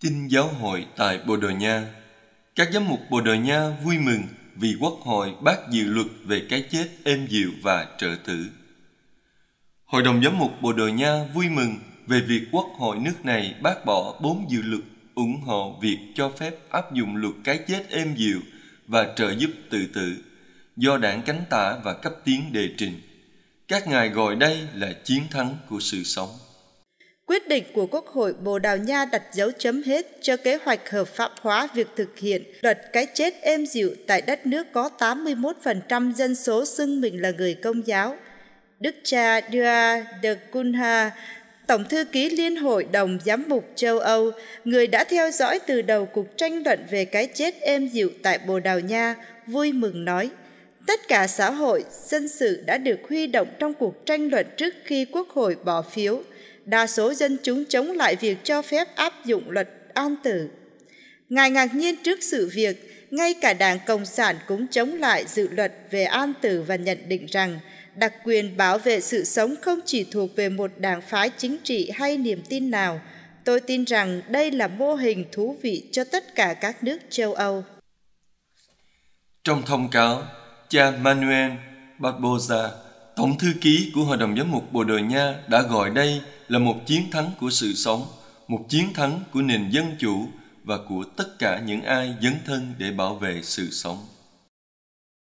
Tin giáo hội tại Bồ Đào Nha Các giám mục Bồ Đào Nha vui mừng vì quốc hội bác dự luật về cái chết êm dịu và trợ tử. Hội đồng giám mục Bồ Đào Nha vui mừng về việc quốc hội nước này bác bỏ bốn dự luật ủng hộ việc cho phép áp dụng luật cái chết êm dịu và trợ giúp tự tử do đảng cánh tả và cấp tiến đề trình. Các ngài gọi đây là chiến thắng của sự sống. Quyết định của Quốc hội Bồ Đào Nha đặt dấu chấm hết cho kế hoạch hợp pháp hóa việc thực hiện luật cái chết êm dịu tại đất nước có 81% dân số xưng mình là người công giáo. Đức cha Dua de Cunha, Tổng thư ký Liên hội đồng Giám mục châu Âu, người đã theo dõi từ đầu cuộc tranh luận về cái chết êm dịu tại Bồ Đào Nha, vui mừng nói – Tất cả xã hội, dân sự đã được huy động trong cuộc tranh luận trước khi Quốc hội bỏ phiếu – đa số dân chúng chống lại việc cho phép áp dụng luật an tử. Ngài ngạc nhiên trước sự việc, ngay cả Đảng Cộng sản cũng chống lại dự luật về an tử và nhận định rằng đặc quyền bảo vệ sự sống không chỉ thuộc về một đảng phái chính trị hay niềm tin nào. Tôi tin rằng đây là mô hình thú vị cho tất cả các nước châu Âu. Trong thông cáo, cha Manuel Barbosa Tổng thư ký của Hội đồng Giám mục Bồ Đào Nha đã gọi đây là một chiến thắng của sự sống, một chiến thắng của nền dân chủ và của tất cả những ai dấn thân để bảo vệ sự sống.